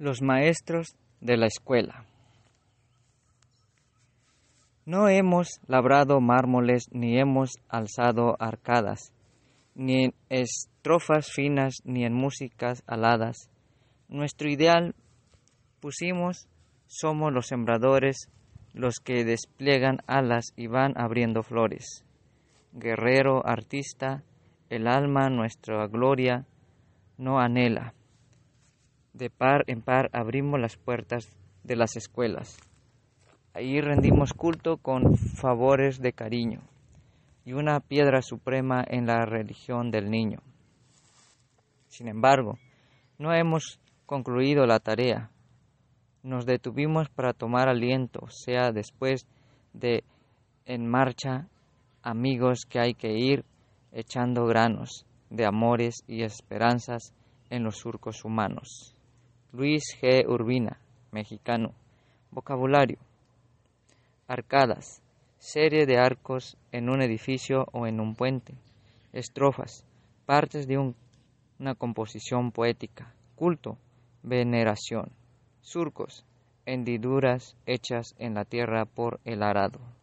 Los maestros de la escuela. No hemos labrado mármoles, ni hemos alzado arcadas, ni en estrofas finas, ni en músicas aladas. Nuestro ideal pusimos, somos los sembradores, los que despliegan alas y van abriendo flores. Guerrero, artista, el alma, nuestra gloria, no anhela de par en par abrimos las puertas de las escuelas. Ahí rendimos culto con favores de cariño y una piedra suprema en la religión del niño. Sin embargo, no hemos concluido la tarea. Nos detuvimos para tomar aliento, sea, después de en marcha, amigos que hay que ir echando granos de amores y esperanzas en los surcos humanos. Luis G. Urbina, mexicano. Vocabulario. Arcadas. Serie de arcos en un edificio o en un puente. Estrofas. Partes de una composición poética. Culto. Veneración. Surcos. Hendiduras hechas en la tierra por el arado.